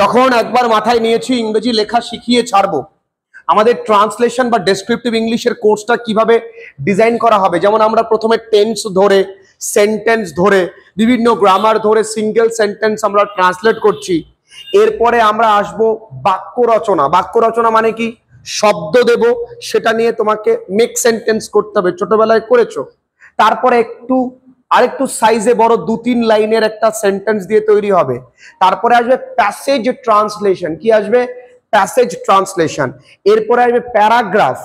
যখন একবার মাথায় নিয়েছি ইংরেজি লেখা শিখিয়ে ছাড়বো আমাদের ট্রান্সলেশন বা ডেসক্রিপটিভ ইংলিশের কোর্সটা কিভাবে ডিজাইন করা হবে যেমন আমরা প্রথমে টেন্স ধরে সেন্টেন্স ধরে বিভিন্ন গ্রামার ধরে সিঙ্গেল সেন্টেন্স আমরা ট্রান্সলেট করছি এরপরে আমরা আসব বাক্য রচনা বাক্য রচনা মানে কি শব্দ দেব সেটা নিয়ে তোমাকে মেক সেন্টেন্স করতে হবে ছোটবেলায় করেছো তারপরে একটু আরেকটু সাইজে বড় দু তিন লাইনের একটা সেন্টেন্স দিয়ে তৈরি হবে তারপরে আসবে প্যাসেজ ট্রান্সলেশন কি আসবে প্যাসেজ ট্রান্সলেশন এরপরে আসবে প্যারাগ্রাফ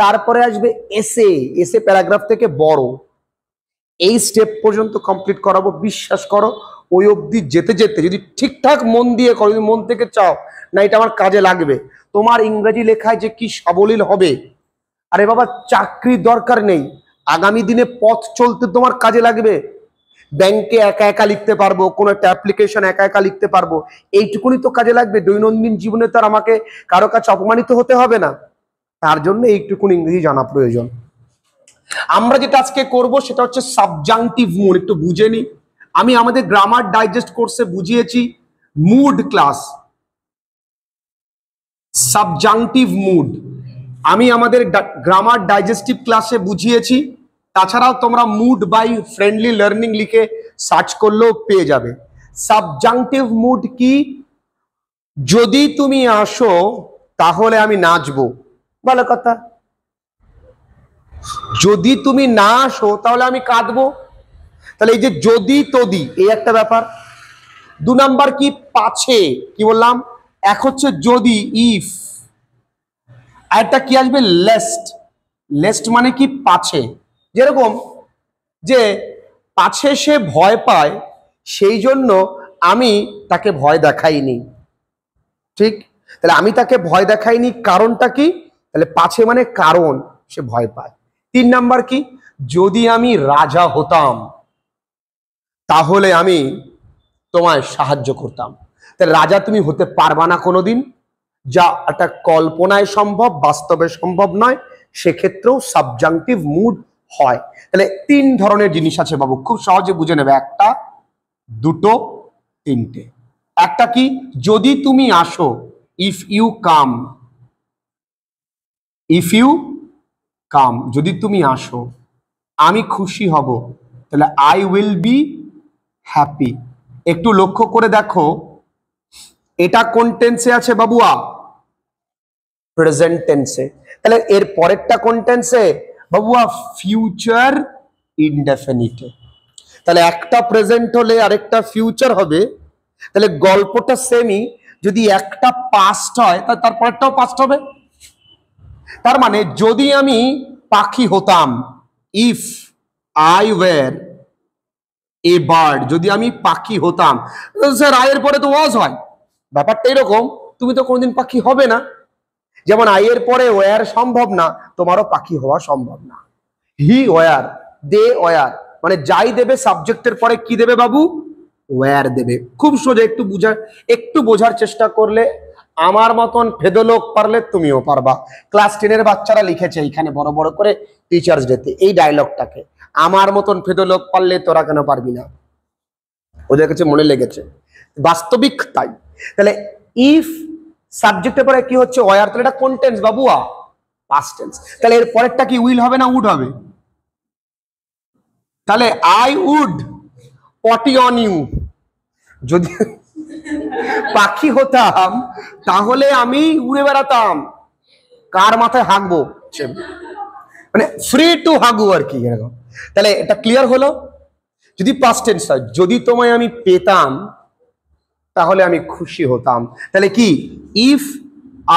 তারপরে আসবে এসে এসে প্যারাগ্রাফ থেকে বড় এই স্টেপ পর্যন্ত কমপ্লিট করাবো বিশ্বাস করো ওই অবধি যেতে যেতে যদি ঠিকঠাক মন দিয়ে করো যদি মন থেকে চাও না এটা আমার কাজে লাগবে তোমার ইংরেজি লেখায় যে কি সাবলীল হবে আরে বাবা চাকরির দরকার নেই আগামী দিনে পথ চলতে তোমার কাজে লাগবে ব্যাংকে একা একা লিখতে পারবো কোনো একটা অ্যাপ্লিকেশন একা একা লিখতে পারবো এইটুকুনি তো কাজে লাগবে দৈনন্দিন জীবনে তো আর আমাকে কারো কাছে অপমানিত হতে হবে না তার জন্য এইটুকুন ইংরেজি জানা প্রয়োজন আমরা যেটা আজকে করব সেটা হচ্ছে সাবজাংটিভ মুড একটু বুঝে নি আমি আমাদের গ্রামার ডাইজেস্ট কোর্সে বুঝিয়েছি মুড ক্লাস সাবজাংটিভ মুড আমি আমাদের গ্রামার ডাইজেস্টিভ ক্লাসে বুঝিয়েছি তাছাড়াও তোমরা মুড বাই ফ্রেন্ডলি লার্নিং লিখে সার্চ করলেও পেয়ে যাবে সাবজাংটিভ মুড কি যদি তুমি আসো তাহলে আমি নাচবো ভালো কথা যদি তুমি না আসো তাহলে আমি কাঁদবো তাহলে এই যে যদি তদি এই একটা ব্যাপার দু নাম্বার কি পাছে কি বললাম এক হচ্ছে যদি ইফ আরেকটা কি আসবে লেস্ট লেস্ট মানে কি পাছে যেরকম যে পাছে সে ভয় পায় সেই জন্য আমি তাকে ভয় দেখাইনি ঠিক তাহলে আমি তাকে ভয় দেখাইনি কারণটা কি তাহলে পাছে মানে কারণ সে ভয় পায় তিন নাম্বার কি যদি আমি রাজা হতাম তাহলে আমি তোমায় সাহায্য করতাম তাহলে রাজা তুমি হতে পারবা না কোনোদিন যা একটা কল্পনায় সম্ভব বাস্তবে সম্ভব নয় সেক্ষেত্রেও সাবজাংটিভ মুড হয় তাহলে তিন ধরনের জিনিস আছে বাবু খুব সহজে বুঝে নেবে একটা দুটো তিনটে একটা কি যদি তুমি আসো if you come if you come যদি তুমি আসো আমি খুশি হব তাহলে আই উইল বি হ্যাপি একটু লক্ষ্য করে দেখো এটা কোন টেন্সে আছে বাবুয়া প্রেজেন্ট টেন্সে তাহলে এর পরেরটা কোন টেন্সে বাবুয়া ফিউচার ইনডেফিনিটে তাহলে একটা প্রেজেন্ট হলে আরেকটা ফিউচার হবে তাহলে গল্পটা সেমই যদি একটা পাস্ট হয় তার পরেরটাও পাস্ট হবে তার মানে যদি আমি পাখি হতাম if I were a bird যদি আমি পাখি হতাম স্যার আয়ের পরে তো ওয়াজ হয় ব্যাপারটা এরকম তুমি তো কোনোদিন পাখি হবে না যেমন আইয়ের পরে ওয়ার সম্ভব না তোমারও পাখি হওয়া সম্ভব না হি ওয়ার দে ওয়ার মানে যাই দেবে সাবজেক্টের পরে কি দেবে বাবু ওয়ার দেবে খুব সোজা একটু বুঝার একটু বোঝার চেষ্টা করলে আমার মতন ফেদলোক পারলে তুমিও পারবা ক্লাস টেনের বাচ্চারা লিখেছে এখানে বড় বড় করে টিচার্স ডেতে এই ডায়লগটাকে আমার মতন ফেদলোক পারলে তোরা কেন পারবি না ওদের কাছে মনে লেগেছে বাস্তবিক তাই তাহলে ইফ সাবজেক্টের পরে কি হচ্ছে ওয়ার তাহলে এটা কোন টেন্স বাবুয়া পাস্ট টেন্স তাহলে এর পরেরটা কি উইল হবে না উড হবে তাহলে I would pity on you যদি পাখি হতাম তাহলে আমি উড়ে বেড়াতাম কার মাথায় হাঁকবো মানে ফ্রি টু হাগু আর কি এরকম তাহলে এটা ক্লিয়ার হলো যদি পাস্ট টেন্স হয় যদি তোমায় আমি পেতাম তাহলে আমি খুশি হতাম তাহলে কি if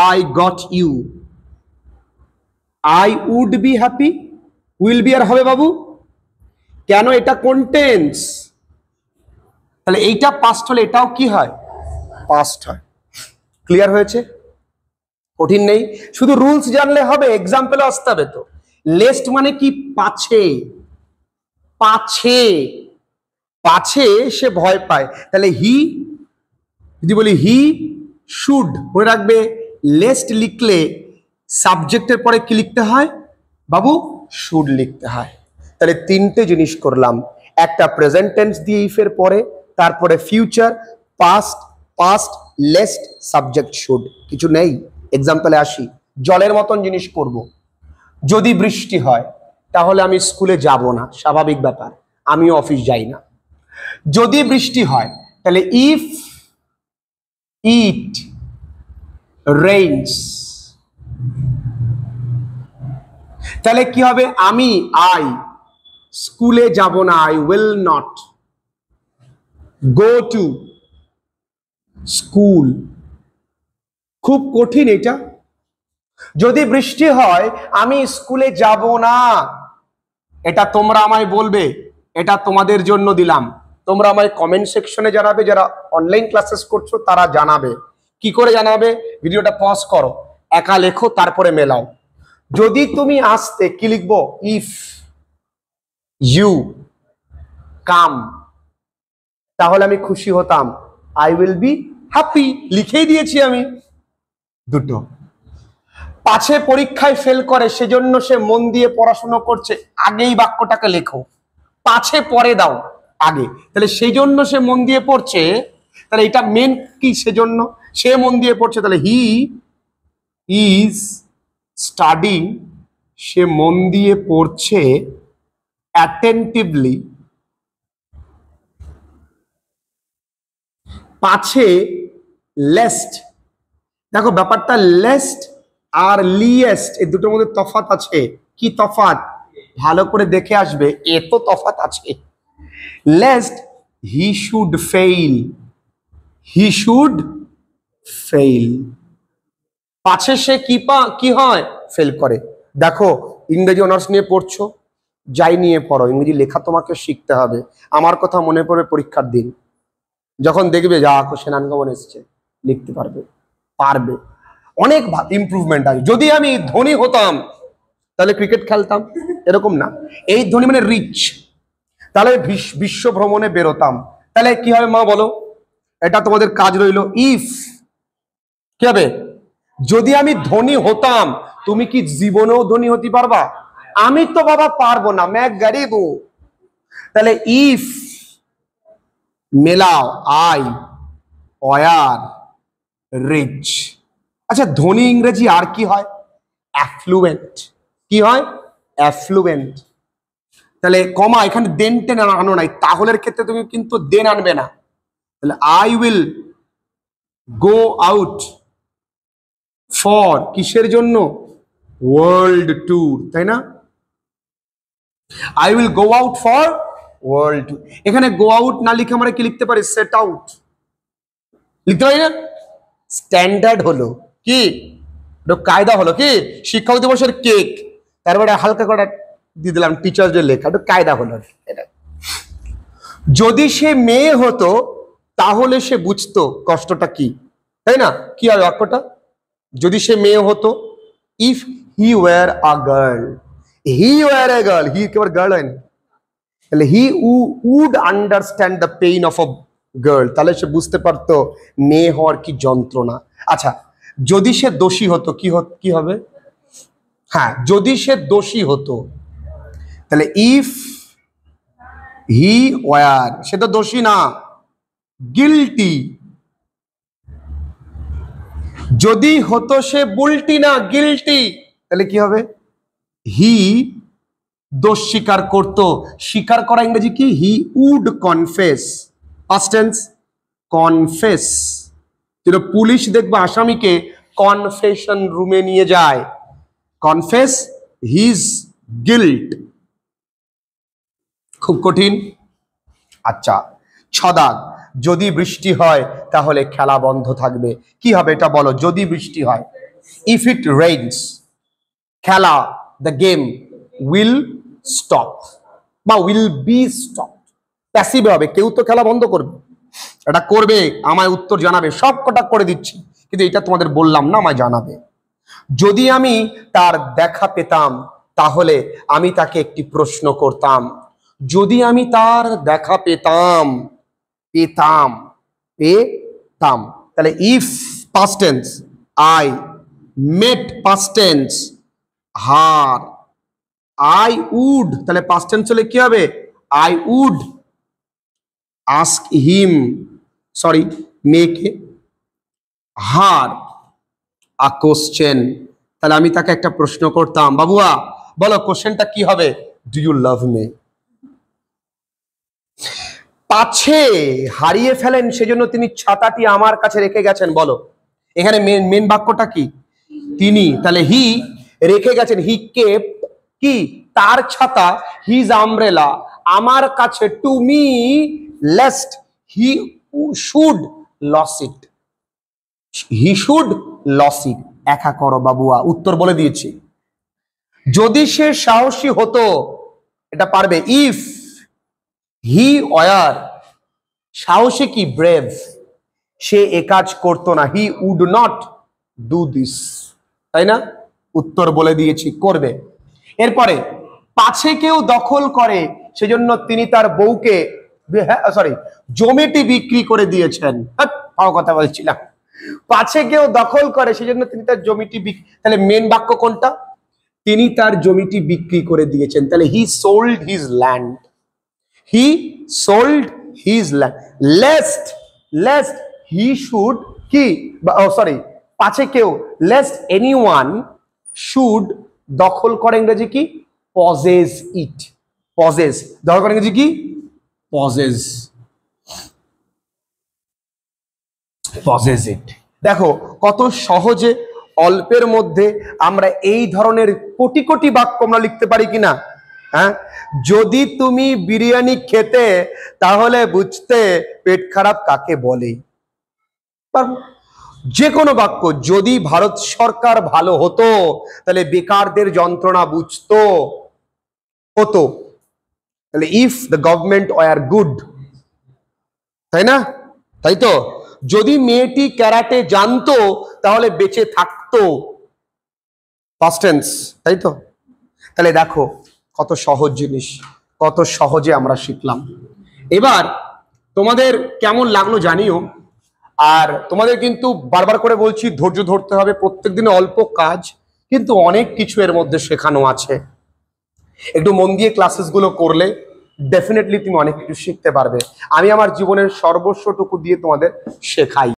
I got you I would be happy will be আর হবে বাবু কেন এটা কন্টেন্স তাহলে এইটা পাস্ট হলে এটাও কি হয় পাস্ট হয় ক্লিয়ার হয়েছে কঠিন নেই শুধু রুলস জানলে হবে এক্সাম্পল আসতে হবে তো লেস্ট মানে কি পাছে পাছে পাছে সে ভয় পায় তাহলে হি যদি বলি হি শুড হয়ে রাখবে লেস্ট লিখলে সাবজেক্টের পরে কি লিখতে হয় বাবু শুড লিখতে হয় তাহলে তিনটে জিনিস করলাম একটা প্রেজেন্ট টেন্স দিয়ে ইফের পরে তারপরে future past past lest subject should কিছু নেই এক্সাম্পলে আসি জলের মতন জিনিস করব। যদি বৃষ্টি হয় তাহলে আমি স্কুলে যাব না স্বাভাবিক ব্যাপার আমিও অফিস যাই না যদি বৃষ্টি হয় তাহলে ইফ ইট রেইনস তাহলে কি হবে আমি আই স্কুলে যাব না I will not go to school খুব কঠিন এটা যদি বৃষ্টি হয় আমি স্কুলে যাব না এটা তোমরা আমায় বলবে এটা তোমাদের জন্য দিলাম তোমরা আমায় কমেন্ট সেকশনে জানাবে যারা অনলাইন ক্লাসেস করছো তারা জানাবে কি করে জানাবে ভিডিওটা পজ করো একা লেখো তারপরে মেলাও যদি তুমি আসতে কি লিখবো ইফ ইউ কাম তাহলে আমি খুশি হতাম আই উইল বি হ্যাপি লিখেই দিয়েছি আমি দুটো পাছে পরীক্ষায় ফেল করে সেজন্য সে মন দিয়ে পড়াশুনো করছে আগেই বাক্যটাকে লেখো পাছে পরে দাও আগে তাহলে সেই জন্য সে মন দিয়ে পড়ছে তাহলে এটা মেন কি সেজন্য সে মন দিয়ে পড়ছে তাহলে হি ইজ স্টাডিং সে মন দিয়ে পড়ছে অ্যাটেন্টিভলি পাছে লেস্ট দেখো ব্যাপারটা লেস্ট আর লিয়েস্ট এ দুটোর মধ্যে তফাত আছে কি তফাত ভালো করে দেখে আসবে এত তফাত আছে lest he should fail he should fail পাছে সে কি পা কি হয় ফেল করে দেখো ইংরেজি অনার্স নিয়ে পড়ছো যাই নিয়ে পড়ো ইংরেজি লেখা তোমাকে শিখতে হবে আমার কথা মনে পড়বে পরীক্ষার দিন যখন দেখবে যা সেনানগমন এসছে লিখতে পারবে পারবে অনেক ইম্প্রুভমেন্ট আছে যদি আমি ধনী হতাম তাহলে ক্রিকেট খেলতাম এরকম না এই ধনী মানে রিচ তাহলে বিশ্ব ভ্রমণে বেরোতাম তাহলে কি হবে মা বলো এটা তোমাদের কাজ রইল ইফ কি হবে যদি আমি ধনী হতাম তুমি কি জীবনেও ধনী হতে পারবা আমি তো বাবা পারবো না ম্যাক গরিব তাহলে ইফ মেলাও আই অয়ার রিচ আচ্ছা ধনী ইংরেজি আর কি হয় অ্যাফ্লুয়েন্ট কি হয় অ্যাফ্লুয়েন্ট তাহলে কমা এখানে দেন টেন আনো নাই তাহলের ক্ষেত্রে তুমি কিন্তু দেন আনবে না তাহলে I will go out for কিসের জন্য ওয়ার্ল্ড ট্যুর তাই না I will go out for world tour এখানে গো আউট না লিখে আমরা কি লিখতে পারি সেট আউট লিখতে পারি না স্ট্যান্ডার্ড হলো কি কায়দা হলো কি শিক্ষক দিবসের কেক তারপরে হালকা করে দিয়ে দিলাম টিচারদের লেখা একটু কায়দা হলো এটা যদি সে মেয়ে হতো তাহলে সে বুঝতো কষ্টটা কি তাই না কি আর বাক্যটা যদি সে মেয়ে হতো if he were a girl he were a girl he কেবল গার্ল হয় তাহলে he would understand the pain of a girl তাহলে সে বুঝতে পারতো মেয়ে হওয়ার কি যন্ত্রণা আচ্ছা যদি সে দোষী হতো কি কি হবে হ্যাঁ যদি সে দোষী হতো তাহলে ইফ হি ওয়ার সে তো দোষী না গিলটি যদি হতো সে বুলটি না গিলটি তাহলে কি হবে হি দোষ স্বীকার করত স্বীকার করা ইংরেজি কি he would confess past tense confess যেটা পুলিশ দেখবে আসামিকে কনফেশন রুমে নিয়ে যায় কনফেস হিজ গিল্ট খুব কঠিন আচ্ছা ছদাগ যদি বৃষ্টি হয় তাহলে খেলা বন্ধ থাকবে কি হবে এটা বলো যদি বৃষ্টি হয় ইফ ইট রেইনস খেলা দ্য গেম উইল স্টপ বা উইল বি স্টপ প্যাসিভে হবে কেউ তো খেলা বন্ধ করবে এটা করবে আমায় উত্তর জানাবে সব কটা করে দিচ্ছি কিন্তু এটা তোমাদের বললাম না আমায় জানাবে যদি আমি তার দেখা পেতাম তাহলে আমি তাকে একটি প্রশ্ন করতাম যদি আমি তার দেখা পেতাম পেতাম পেতাম তাহলে if past tense I met past tense her I would তাহলে পাস্টেন্স হলে কি হবে I would ask him sorry মেয়েকে হার আ কোশ্চেন তাহলে আমি তাকে একটা প্রশ্ন করতাম বাবুয়া বলো কোশ্চেনটা কি হবে ডু ইউ লাভ মে পাছে হারিয়ে ফেলেন সেজন্য তিনি ছাতাটি আমার কাছে রেখে গেছেন বলো এখানে মেন মেন বাক্যটা কি তিনি তাহলে হি রেখে গেছেন হি কেপ কি তার ছাতা হিজ আমরেলা আমার কাছে to me lest he should lose it he should lose it একা করো বাবুয়া উত্তর বলে দিয়েছি যদি সে সাহসী হতো এটা পারবে ইফ হি অয়ার সাহসে কি ব্রেভ সে এ কাজ করতো না he would not do this তাই না উত্তর বলে দিয়েছি করবে এরপরে পাছে কেউ দখল করে সেজন্য তিনি তার বউকে সরি হ্যাঁ, জমিটি বিক্রি করে দিয়েছেন হ্যাঁ, কথা বলছিলাম পাছে কেউ দখল করে সেজন্য তিনি তার জমিটি তাহলে মেন বাক্য কোনটা তিনি তার জমিটি বিক্রি করে দিয়েছেন তাহলে he sold his land he sold his land lest lest he should কি সরি oh, পাছে কেউ লেস্ট এনি ওয়ান শুড দখল করে ইংরেজি কি পজেস ইট পজেস দখল করে ইংরেজি কি পজেস পজেস ইট দেখো কত সহজে অল্পের মধ্যে আমরা এই ধরনের কোটি কোটি বাক্য আমরা লিখতে পারি কিনা হ্যাঁ যদি তুমি বিরিয়ানি খেতে তাহলে বুঝতে পেট খারাপ কাকে বলে যে কোনো বাক্য যদি ভারত সরকার ভালো হতো তাহলে বেকারদের যন্ত্রণা বুঝতো হতো তাহলে if the government were good তাই না তাই তো যদি মেয়েটি ক্যারাটে জানতো তাহলে বেঁচে থাকতো পাস্টেন্স তাই তো তাহলে দেখো কত সহজ জিনিস কত সহজে আমরা শিখলাম এবার তোমাদের কেমন লাগলো জানিও আর তোমাদের কিন্তু বারবার করে বলছি ধৈর্য ধরতে হবে প্রত্যেক দিনে অল্প কাজ কিন্তু অনেক কিছু এর মধ্যে শেখানো আছে একটু মন দিয়ে ক্লাসেসগুলো করলে ডেফিনেটলি তুমি অনেক কিছু শিখতে পারবে আমি আমার জীবনের সর্বস্বটুকু দিয়ে তোমাদের শেখাই